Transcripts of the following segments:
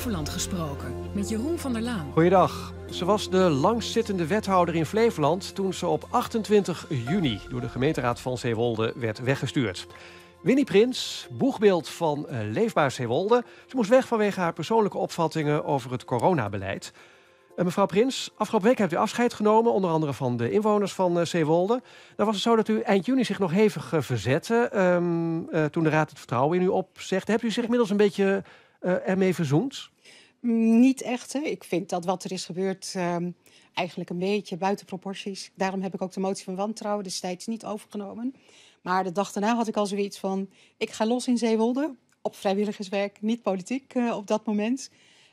Flevoland gesproken met Jeroen van der Laan. Goeiedag. Ze was de langzittende wethouder in Flevoland toen ze op 28 juni door de gemeenteraad van Zeewolde werd weggestuurd. Winnie Prins, boegbeeld van eh, Leefbaar Zeewolde, ze moest weg vanwege haar persoonlijke opvattingen over het coronabeleid. mevrouw Prins, afgelopen week hebt u afscheid genomen, onder andere van de inwoners van eh, Zeewolde. Dan was het zo dat u eind juni zich nog hevig eh, verzette ehm, toen de raad het vertrouwen in u opzegde. Hebt u zich inmiddels een beetje eh, ermee verzoend? Niet echt. Hè. Ik vind dat wat er is gebeurd ehm, eigenlijk een beetje buiten proporties. Daarom heb ik ook de motie van wantrouwen destijds niet overgenomen. Maar de dag daarna had ik al zoiets van: ik ga los in Zeewolde. Op vrijwilligerswerk, niet politiek eh, op dat moment.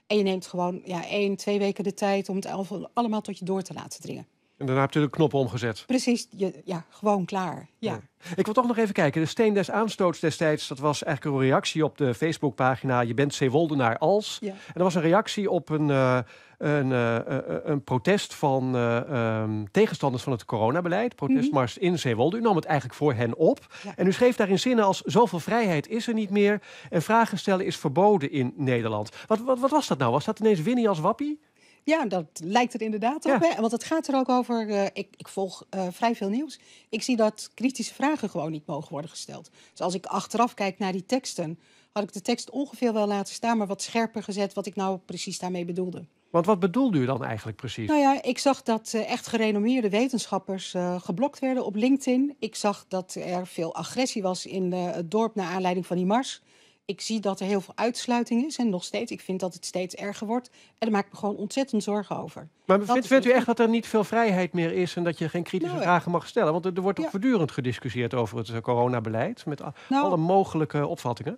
En je neemt gewoon ja, één, twee weken de tijd om het allemaal tot je door te laten dringen. En daarna heb je de knop omgezet. Precies, je, ja, gewoon klaar. Ja. Ik wil toch nog even kijken. De steen des aanstoots destijds, dat was eigenlijk een reactie op de Facebookpagina Je bent Zeewoldenaar als. Ja. En dat was een reactie op een, eh, een, eh, eh, een protest van ehm, tegenstanders van het coronabeleid. Protestmars mhm. in Zeewolde. U nam het eigenlijk voor hen op. Ja. En u schreef daarin zinnen als zoveel vrijheid is er niet meer. En vragen stellen is verboden in Nederland. Wat, wat, wat was dat nou? Was dat ineens Winnie als wappie? Ja, dat lijkt er inderdaad op. Hè? Want het gaat er ook over. Eh, ik, ik, volg eh, vrij veel nieuws. Ik zie dat kritische vragen gewoon niet mogen worden gesteld. Dus als ik achteraf kijk naar die teksten, had ik de tekst ongeveer wel laten staan, maar wat scherper gezet wat ik nou precies daarmee bedoelde. Want wat bedoelde u dan eigenlijk precies? Nou ja, ik zag dat eh, echt gerenommeerde wetenschappers geblokt werden op LinkedIn. Ik zag dat er veel agressie was in het dorp naar aanleiding van die mars ik zie dat er heel veel uitsluiting is en nog steeds. Ik vind dat het steeds erger wordt. En daar maak ik me gewoon ontzettend zorgen over. Maar vindt, u dus echt dat er niet veel vrijheid meer is en dat je geen kritische nou, eh, vragen mag stellen? Want er, wordt ook voortdurend gediscussieerd over het eh, coronabeleid met nou. alle mogelijke opvattingen.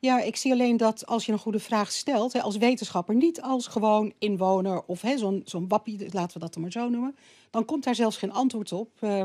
Ja, ik zie alleen dat als je een goede vraag stelt, hè, als wetenschapper, niet als gewoon inwoner of zo'n wappie, laten we dat dan maar zo noemen, dan komt daar zelfs geen antwoord op. Uh,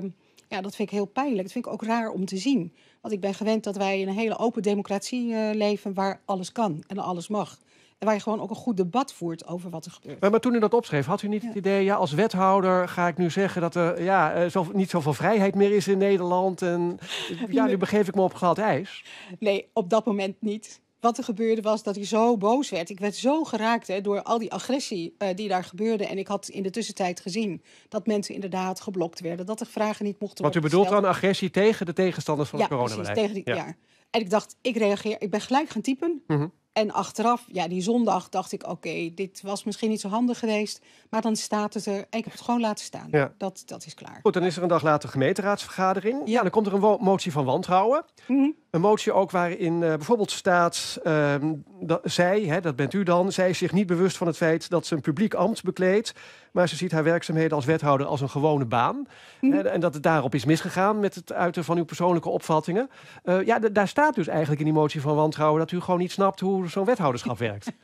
ja, dat vind ik heel pijnlijk. Dat vind ik ook raar om te zien. Want ik ben gewend dat wij in een hele open democratie eh, leven waar alles kan en alles mag. En waar je gewoon ook een goed debat voert over wat er gebeurt. Maar, toen u dat opschreef, had u niet het idee, ja, als wethouder ga ik nu zeggen dat er ja, eh, zo, niet zoveel vrijheid meer is in Nederland. En ja, nu begeef ik me op glad ijs. Nee, op dat moment niet wat er gebeurde was dat hij zo boos werd. Ik werd zo geraakt hè, door al die agressie eh, die daar gebeurde. En ik had in de tussentijd gezien dat mensen inderdaad geblokt werden. Dat er vragen niet mochten wat worden Wat u bedoelt dan agressie tegen de tegenstanders van ja, het coronabeleid? Precies, tegen die, ja. En ik dacht, ik reageer, ik ben gelijk gaan typen. Mhm. En achteraf, ja, die zondag dacht ik, oké, dit was misschien niet zo handig geweest. Maar dan staat het er. En ik heb het gewoon laten staan. Ja. Dat, dat is klaar. Goed, dan is er een dag later gemeenteraadsvergadering. Ja, dan komt er een motie van wantrouwen. Mm een motie ook waarin eh, bijvoorbeeld staat, ehm, dat, zij, hè, dat bent u dan, zij is zich niet bewust van het feit dat ze een publiek ambt bekleedt, maar ze ziet haar werkzaamheden als wethouder als een gewone baan. Mhm. Eh, en, dat het daarop is misgegaan met het uiten van uw persoonlijke opvattingen. Eh, ja, daar staat dus eigenlijk in die motie van wantrouwen dat u gewoon niet snapt hoe zo'n wethouderschap werkt.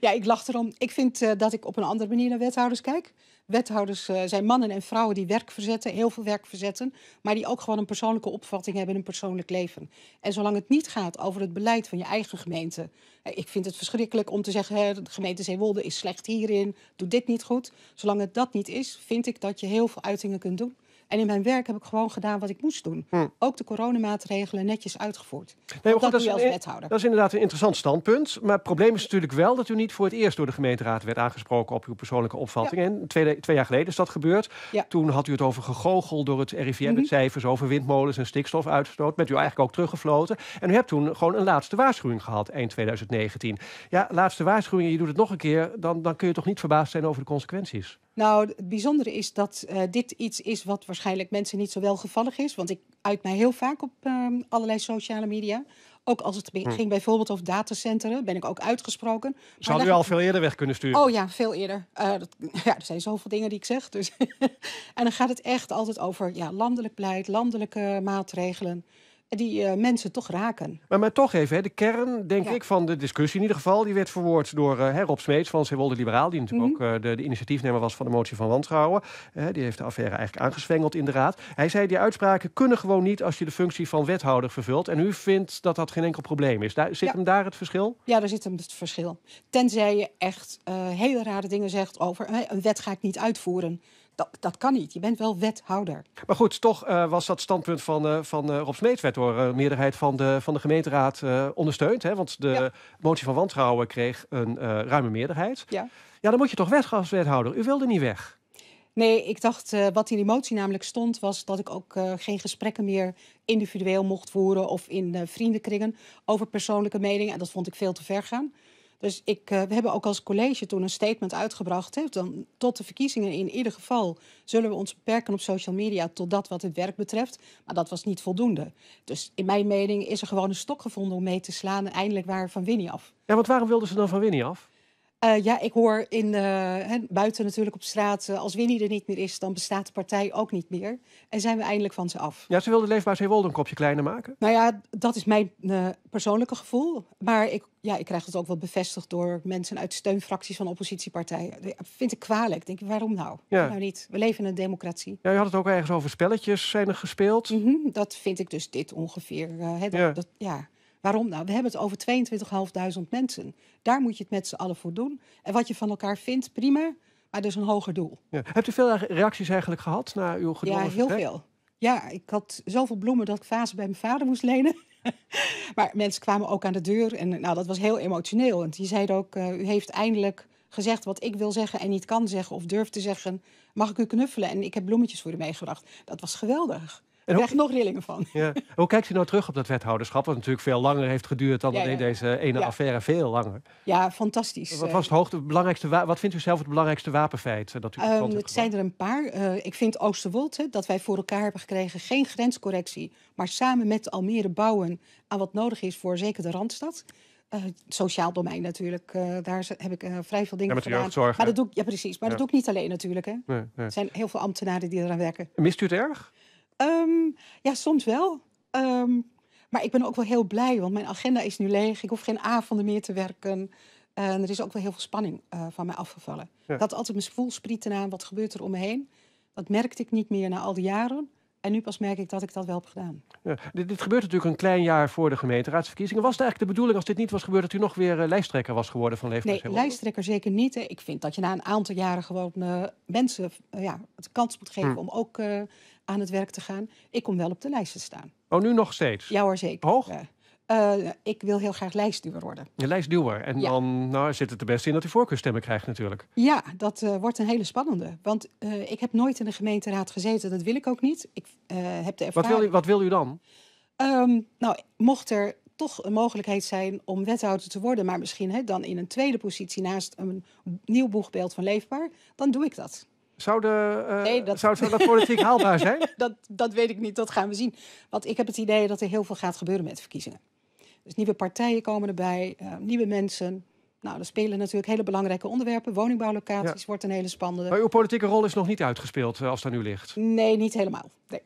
ja, ik lach erom. Ik vind eh, dat ik op een andere manier naar wethouders kijk. Wethouders eh, zijn mannen en vrouwen die werk verzetten, heel veel werk verzetten, maar die ook gewoon een persoonlijke opvatting hebben, een persoonlijk leven. En zolang het niet gaat over het beleid van je eigen gemeente, ik vind het verschrikkelijk om te zeggen, hè, de gemeente Zeewolde is slecht hierin, doet dit niet goed. Zolang het dat niet is, vind ik dat je heel veel uitingen kunt doen. En in mijn werk heb ik gewoon gedaan wat ik moest doen. Hm. Ook de coronamaatregelen netjes uitgevoerd. Nee, goed, dat, is, als wethouder. dat is inderdaad een interessant standpunt. Maar het probleem is natuurlijk wel dat u niet voor het eerst door de gemeenteraad werd aangesproken op uw persoonlijke opvatting. En twee, jaar geleden is dat gebeurd. Toen had u het over gegogeld door het RIVM met mhm. cijfers over windmolens en stikstofuitstoot. Met u eigenlijk ook teruggefloten. En u hebt toen gewoon een laatste waarschuwing gehad eind 2019. Ja, laatste waarschuwing, je doet het nog een keer. Dan, dan kun je toch niet verbaasd zijn over de consequenties. Nou, het bijzondere is dat eh, dit iets is wat waarschijnlijk mensen niet zo welgevallig is. Want ik uit mij heel vaak op ehm, allerlei sociale media. Ook als het hm. ging bijvoorbeeld over datacenteren, ben ik ook uitgesproken. Zou u al veel eerder weg kunnen sturen? Oh ja, veel eerder. Eh, dat, ja, er zijn zoveel dingen die ik zeg. Dus en dan gaat het echt altijd over ja, landelijk beleid, landelijke maatregelen die eh, mensen toch raken. Maar, maar toch even, hè, de kern, denk ik, van de discussie in ieder geval... die werd verwoord door eh, Rob Smeets van Zeewolde Liberaal... die natuurlijk mhm. ook eh, de, de, initiatiefnemer was van de motie van wantrouwen. die heeft de affaire eigenlijk aangezwengeld in de raad. Hij zei, die uitspraken kunnen gewoon niet... als je de functie van wethouder vervult. En u vindt dat dat geen enkel probleem is. Daar, zit hem daar het verschil? Ja, daar zit hem het verschil. Tenzij je echt hele rare dingen zegt over... een wet ga ik niet uitvoeren... Dat, dat kan niet. Je bent wel wethouder. Maar goed, toch eh, was dat standpunt van, eh, van eh, Rob Smeets werd door meerderheid van de, van de gemeenteraad ondersteund. Hè? Want de motie van wantrouwen kreeg een ruime meerderheid. Ja. ja, dan moet je toch weg als wethouder. U wilde niet weg. Nee, ik dacht, wat in die motie namelijk stond, was dat ik ook geen gesprekken meer individueel mocht voeren of in uh, vriendenkringen over persoonlijke meningen. En dat vond ik veel te ver gaan. Dus ik, uh, we hebben ook als college toen een statement uitgebracht. Hè, dan, tot de verkiezingen in ieder geval zullen we ons beperken op social media tot dat wat het werk betreft. Maar dat was niet voldoende. Dus in mijn mening is er gewoon een stok gevonden om mee te slaan en eindelijk waren van Winnie af. Ja, wat waarom wilden ze dan van Winnie af? Eh, ja, ik hoor in, buiten natuurlijk op straat, eh, als Winnie er niet meer is, dan bestaat de partij ook niet meer. En zijn we eindelijk van ze af. Ja, ze wilde Leefbaar Zeewolde een kopje kleiner maken. Nou ja, dat is mijn eh, persoonlijke gevoel. Maar ik, ja, ik krijg het ook wel bevestigd door mensen uit steunfracties van oppositiepartijen. Dat vind ik kwalijk. Ik denk, waarom nou? Ja. Nou niet. We leven in een democratie. Ja, je had het ook ergens over spelletjes zijn er gespeeld. Mhm, dat vind ik dus dit ongeveer. dat, Dat, ja. Waarom nou? We hebben het over 22.500 mensen. Daar moet je het met z'n allen voor doen. En wat je van elkaar vindt, prima. Maar dus een hoger doel. Ja. Hebt u veel reacties eigenlijk gehad na uw gedoe? Ja, heel veel. Ja, ik had zoveel bloemen dat ik vazen bij mijn vader moest lenen. maar mensen kwamen ook aan de deur en nou, dat was heel emotioneel. Want die zeiden ook, eh, u heeft eindelijk gezegd wat ik wil zeggen en niet kan zeggen of durf te zeggen. Mag ik u knuffelen? En ik heb bloemetjes voor u meegebracht. Dat was geweldig. En krijg nog rillingen van. Ja. Hoe kijkt u nou terug op dat wethouderschap? Wat natuurlijk veel langer heeft geduurd dan ja, deze ene affaire. Veel langer. Ja, fantastisch. Wat eh. was het hoogte, belangrijkste, wat vindt u zelf het belangrijkste wapenfeit? Eh, dat u um, het zijn er een paar. Eh, ik vind Oosterwold, dat wij voor elkaar hebben gekregen, geen grenscorrectie. Maar samen met Almere bouwen aan wat nodig is voor zeker de Randstad. Uh, sociaal domein natuurlijk. daar heb ik vrij veel dingen ja, gedaan. Jeugdzorg, maar dat doe ik, ja, precies. Maar dat doe ik niet alleen natuurlijk. Hè. Er zijn heel veel ambtenaren die eraan werken. Mist u het erg? Ehm, ja, soms wel. Ehm, maar ik ben ook wel heel blij, want mijn agenda is nu leeg. Ik hoef geen avonden meer te werken. En er is ook wel heel veel spanning eh, van mij afgevallen. Ja. Ik had altijd mijn voelsprieten aan, wat gebeurt er om me heen? Dat merkte ik niet meer na al die jaren. En nu pas merk ik dat ik dat wel heb gedaan. Ja, dit, dit, gebeurt natuurlijk een klein jaar voor de gemeenteraadsverkiezingen. Was het eigenlijk de bedoeling, als dit niet was gebeurd, dat u nog weer eh, lijsttrekker was geworden van Leefbaar Nee, lijsttrekker zeker niet. Ik vind dat je na een aantal jaren gewoon eh, mensen eh, ja, de kans moet geven hmm. om ook aan het werk te gaan. Ik kom wel op de lijst te staan. Oh, nu nog steeds? Ja hoor, zeker. Hoog? Eh, ik wil heel graag lijstduwer worden. Ja, lijstduwer. En dan nou, zit het er best in dat u voorkeurstemmen krijgt natuurlijk. Ja, dat eh, wordt een hele spannende. Want eh, ik heb nooit in de gemeenteraad gezeten. Dat wil ik ook niet. Ik heb de ervaring... Wat wil u, wat u dan? Ehm, nou, mocht er toch een mogelijkheid zijn om wethouder te worden... maar misschien hè, dan in een tweede positie naast een nieuw boegbeeld van Leefbaar... dan doe ik dat. Zou, de, nee, dat... Zou, zou, dat politiek haalbaar zijn? dat, dat weet ik niet, dat gaan we zien. Want ik heb het idee dat er heel veel gaat gebeuren met verkiezingen. Dus nieuwe partijen komen erbij, eh, nieuwe mensen. Nou, er spelen natuurlijk hele belangrijke onderwerpen. Woningbouwlocaties ja. wordt een hele spannende. Maar uw politieke rol is nog niet uitgespeeld eh, als dat nu ligt? Nee, niet helemaal. Nee.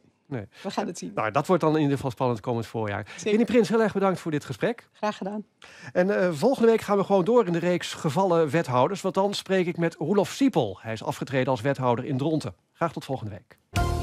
We gaan het zien. Nou, dat wordt dan in ieder geval spannend komend voorjaar. Winnie Prins, heel erg bedankt voor dit gesprek. Graag gedaan. En eh, volgende week gaan we gewoon door in de reeks gevallen wethouders. Want dan spreek ik met Roelof Siepel. Hij is afgetreden als wethouder in Dronten. Graag tot volgende week.